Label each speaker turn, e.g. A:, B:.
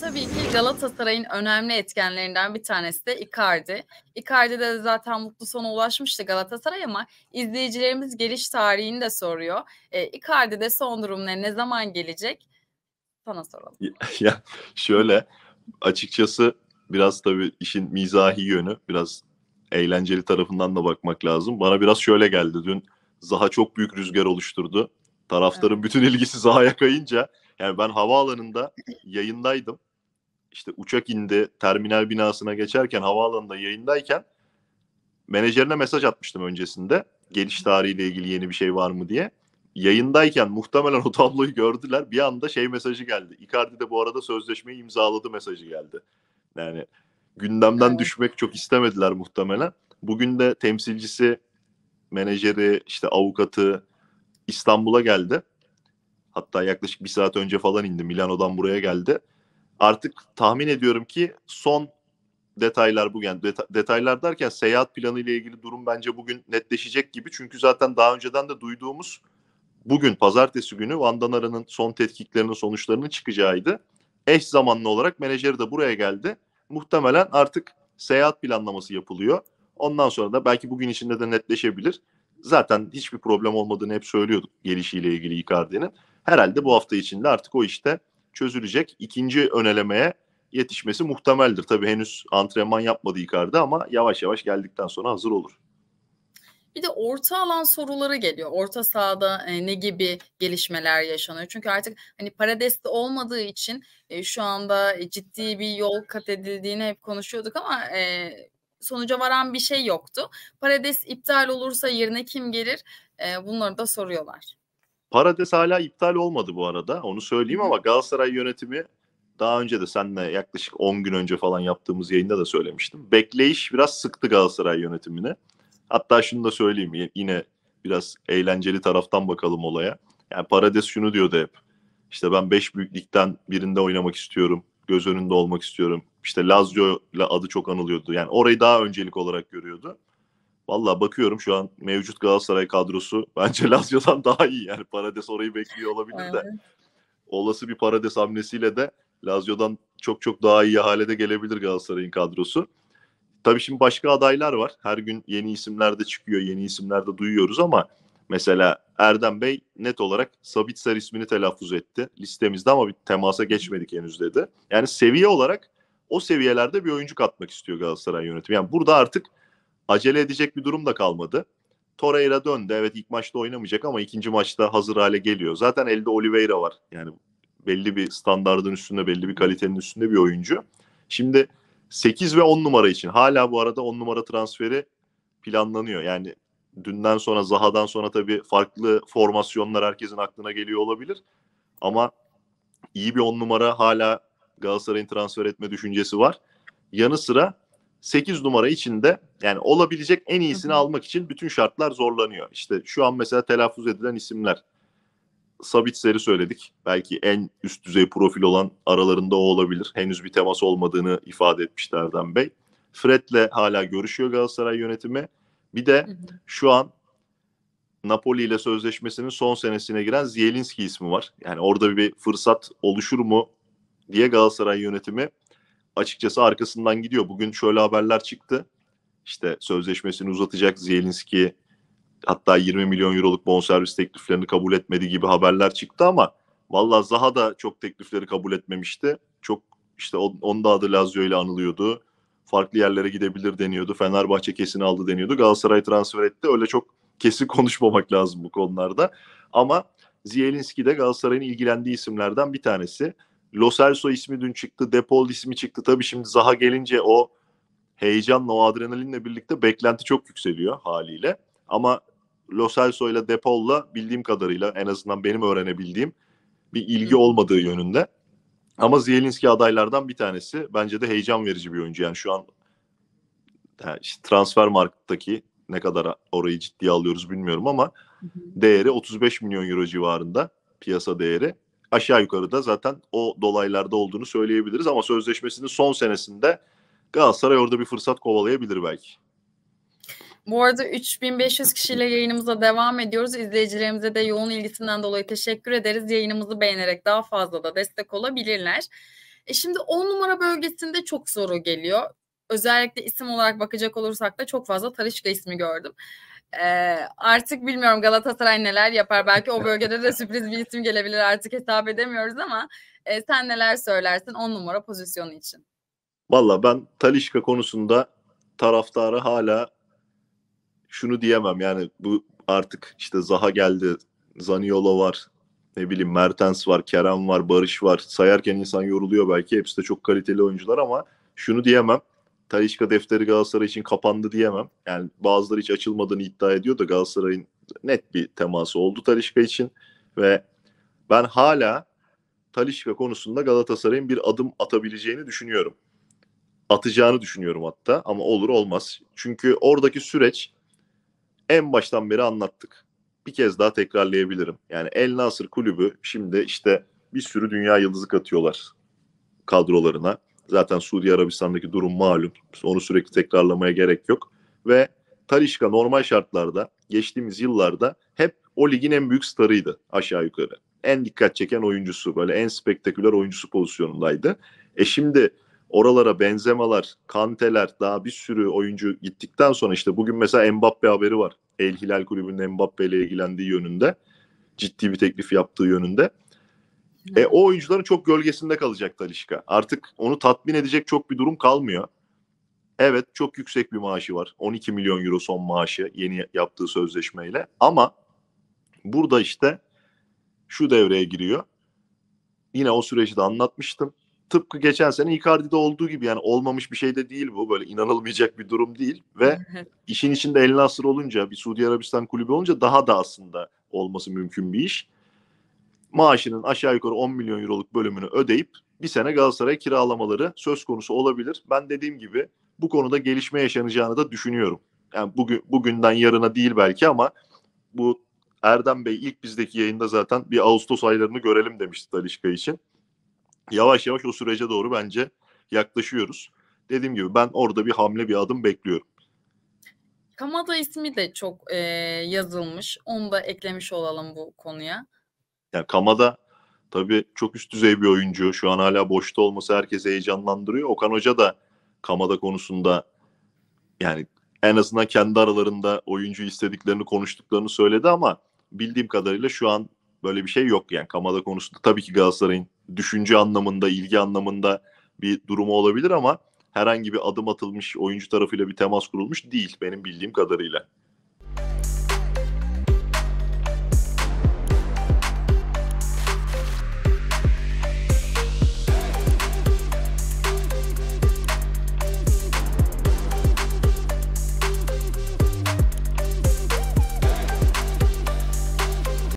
A: Tabii ki Galatasaray'ın önemli etkenlerinden bir tanesi de Icardi. Icardi'de de zaten mutlu sona ulaşmıştı Galatasaray ama izleyicilerimiz geliş tarihini de soruyor. E, Icardi'de son durum ne? Ne zaman gelecek? Sana soralım.
B: Ya, ya şöyle açıkçası biraz tabii işin mizahi yönü biraz eğlenceli tarafından da bakmak lazım. Bana biraz şöyle geldi dün Zaha çok büyük rüzgar oluşturdu. Taraftarın evet. bütün ilgisi Zaha'ya kayınca yani ben havaalanında yayındaydım işte uçak indi terminal binasına geçerken havaalanında yayındayken menajerine mesaj atmıştım öncesinde. Geliş tarihiyle ilgili yeni bir şey var mı diye. Yayındayken muhtemelen o tabloyu gördüler. Bir anda şey mesajı geldi. Icardi de bu arada sözleşmeyi imzaladı mesajı geldi. Yani gündemden evet. düşmek çok istemediler muhtemelen. Bugün de temsilcisi, menajeri, işte avukatı İstanbul'a geldi. Hatta yaklaşık bir saat önce falan indi. Milano'dan buraya geldi artık tahmin ediyorum ki son detaylar bugün yani deta- detaylar derken seyahat planı ile ilgili durum bence bugün netleşecek gibi. Çünkü zaten daha önceden de duyduğumuz bugün pazartesi günü Van Danara'nın son tetkiklerinin sonuçlarının çıkacağıydı. Eş zamanlı olarak menajeri de buraya geldi. Muhtemelen artık seyahat planlaması yapılıyor. Ondan sonra da belki bugün içinde de netleşebilir. Zaten hiçbir problem olmadığını hep söylüyorduk gelişiyle ilgili Icardi'nin. Herhalde bu hafta içinde artık o işte çözülecek. İkinci önelemeye yetişmesi muhtemeldir. Tabii henüz antrenman yapmadı Icardi ama yavaş yavaş geldikten sonra hazır olur.
A: Bir de orta alan soruları geliyor. Orta sahada e, ne gibi gelişmeler yaşanıyor? Çünkü artık hani Parades'te olmadığı için e, şu anda e, ciddi bir yol kat edildiğini hep konuşuyorduk ama sonuca varan bir şey yoktu. Parades iptal olursa yerine kim gelir? bunları da soruyorlar.
B: Parades hala iptal olmadı bu arada. Onu söyleyeyim ama Galatasaray yönetimi daha önce de senle yaklaşık 10 gün önce falan yaptığımız yayında da söylemiştim. Bekleyiş biraz sıktı Galatasaray yönetimine. Hatta şunu da söyleyeyim yine biraz eğlenceli taraftan bakalım olaya. Yani Parades şunu diyordu hep. İşte ben 5 büyüklükten birinde oynamak istiyorum. Göz önünde olmak istiyorum. İşte Lazio'la adı çok anılıyordu. Yani orayı daha öncelik olarak görüyordu. Valla bakıyorum şu an mevcut Galatasaray kadrosu bence Lazio'dan daha iyi yani. Parades orayı bekliyor olabilir evet. de. Olası bir Parades hamlesiyle de Lazio'dan çok çok daha iyi hale de gelebilir Galatasaray'ın kadrosu. Tabii şimdi başka adaylar var. Her gün yeni isimler de çıkıyor, yeni isimler de duyuyoruz ama mesela Erdem Bey net olarak Sabitzer ismini telaffuz etti listemizde ama bir temasa geçmedik henüz dedi. Yani seviye olarak o seviyelerde bir oyuncu katmak istiyor Galatasaray yönetimi. Yani burada artık acele edecek bir durum da kalmadı. Torreira döndü. Evet ilk maçta oynamayacak ama ikinci maçta hazır hale geliyor. Zaten elde Oliveira var. Yani belli bir standardın üstünde, belli bir kalitenin üstünde bir oyuncu. Şimdi 8 ve 10 numara için hala bu arada 10 numara transferi planlanıyor. Yani dünden sonra Zaha'dan sonra tabii farklı formasyonlar herkesin aklına geliyor olabilir. Ama iyi bir 10 numara hala Galatasaray'ın transfer etme düşüncesi var. Yanı sıra 8 numara içinde yani olabilecek en iyisini hı hı. almak için bütün şartlar zorlanıyor. İşte şu an mesela telaffuz edilen isimler. Sabitzer'i söyledik. Belki en üst düzey profil olan aralarında o olabilir. Henüz bir temas olmadığını ifade etmişti Erdem Bey. Fred'le hala görüşüyor Galatasaray yönetimi. Bir de şu an Napoli ile sözleşmesinin son senesine giren Zielinski ismi var. Yani orada bir fırsat oluşur mu diye Galatasaray yönetimi açıkçası arkasından gidiyor. Bugün şöyle haberler çıktı işte sözleşmesini uzatacak Zielinski hatta 20 milyon euroluk bonservis tekliflerini kabul etmedi gibi haberler çıktı ama valla Zaha da çok teklifleri kabul etmemişti. Çok işte onun da adı Lazio ile anılıyordu. Farklı yerlere gidebilir deniyordu. Fenerbahçe kesin aldı deniyordu. Galatasaray transfer etti. Öyle çok kesin konuşmamak lazım bu konularda. Ama Zielinski de Galatasaray'ın ilgilendiği isimlerden bir tanesi. Lo ismi dün çıktı, Depol ismi çıktı. Tabii şimdi Zaha gelince o heyecanla o adrenalinle birlikte beklenti çok yükseliyor haliyle. Ama Lo Celso ile Depol'la bildiğim kadarıyla en azından benim öğrenebildiğim bir ilgi olmadığı yönünde. Ama Zielinski adaylardan bir tanesi. Bence de heyecan verici bir oyuncu. Yani şu an yani işte transfer marketteki ne kadar orayı ciddiye alıyoruz bilmiyorum ama değeri 35 milyon euro civarında piyasa değeri. Aşağı yukarı da zaten o dolaylarda olduğunu söyleyebiliriz ama sözleşmesinin son senesinde Galatasaray orada bir fırsat kovalayabilir belki.
A: Bu arada 3500 kişiyle yayınımıza devam ediyoruz. İzleyicilerimize de yoğun ilgisinden dolayı teşekkür ederiz. Yayınımızı beğenerek daha fazla da destek olabilirler. E şimdi 10 numara bölgesinde çok soru geliyor. Özellikle isim olarak bakacak olursak da çok fazla Tarışka ismi gördüm. Ee, artık bilmiyorum Galatasaray neler yapar. Belki o bölgede de sürpriz bir isim gelebilir. Artık hitap edemiyoruz ama e, sen neler söylersin 10 numara pozisyonu için?
B: Valla ben Talişka konusunda taraftara hala şunu diyemem yani bu artık işte Zaha geldi, Zaniolo var, ne bileyim Mertens var, Kerem var, Barış var. Sayarken insan yoruluyor belki. Hepsi de çok kaliteli oyuncular ama şunu diyemem. Talişka defteri Galatasaray için kapandı diyemem. Yani bazıları hiç açılmadığını iddia ediyor da Galatasaray'ın net bir teması oldu Talişka için. Ve ben hala Talişka konusunda Galatasaray'ın bir adım atabileceğini düşünüyorum atacağını düşünüyorum hatta ama olur olmaz. Çünkü oradaki süreç en baştan beri anlattık. Bir kez daha tekrarlayabilirim. Yani El Nasır kulübü şimdi işte bir sürü dünya yıldızı katıyorlar kadrolarına. Zaten Suudi Arabistan'daki durum malum. Onu sürekli tekrarlamaya gerek yok. Ve Talişka normal şartlarda geçtiğimiz yıllarda hep o ligin en büyük starıydı aşağı yukarı. En dikkat çeken oyuncusu böyle en spektaküler oyuncusu pozisyonundaydı. E şimdi oralara benzemalar, kanteler daha bir sürü oyuncu gittikten sonra işte bugün mesela Mbappe haberi var. El Hilal Kulübü'nün Mbappe ile ilgilendiği yönünde. Ciddi bir teklif yaptığı yönünde. E, o oyuncuların çok gölgesinde kalacak Talişka. Artık onu tatmin edecek çok bir durum kalmıyor. Evet çok yüksek bir maaşı var. 12 milyon euro son maaşı yeni yaptığı sözleşmeyle. Ama burada işte şu devreye giriyor. Yine o süreci de anlatmıştım tıpkı geçen sene Icardi'de olduğu gibi yani olmamış bir şey de değil bu. Böyle inanılmayacak bir durum değil ve işin içinde El Nasır olunca bir Suudi Arabistan kulübü olunca daha da aslında olması mümkün bir iş. Maaşının aşağı yukarı 10 milyon euroluk bölümünü ödeyip bir sene Galatasaray kiralamaları söz konusu olabilir. Ben dediğim gibi bu konuda gelişme yaşanacağını da düşünüyorum. Yani bugün bugünden yarına değil belki ama bu Erdem Bey ilk bizdeki yayında zaten bir Ağustos aylarını görelim demişti Talişka için yavaş yavaş o sürece doğru bence yaklaşıyoruz. Dediğim gibi ben orada bir hamle bir adım bekliyorum.
A: Kamada ismi de çok e, yazılmış. Onu da eklemiş olalım bu konuya.
B: Yani Kamada tabii çok üst düzey bir oyuncu. Şu an hala boşta olması herkese heyecanlandırıyor. Okan Hoca da Kamada konusunda yani en azından kendi aralarında oyuncu istediklerini konuştuklarını söyledi ama bildiğim kadarıyla şu an böyle bir şey yok yani Kamada konusunda. Tabii ki Galatasaray'ın düşünce anlamında, ilgi anlamında bir durumu olabilir ama herhangi bir adım atılmış, oyuncu tarafıyla bir temas kurulmuş değil benim bildiğim kadarıyla.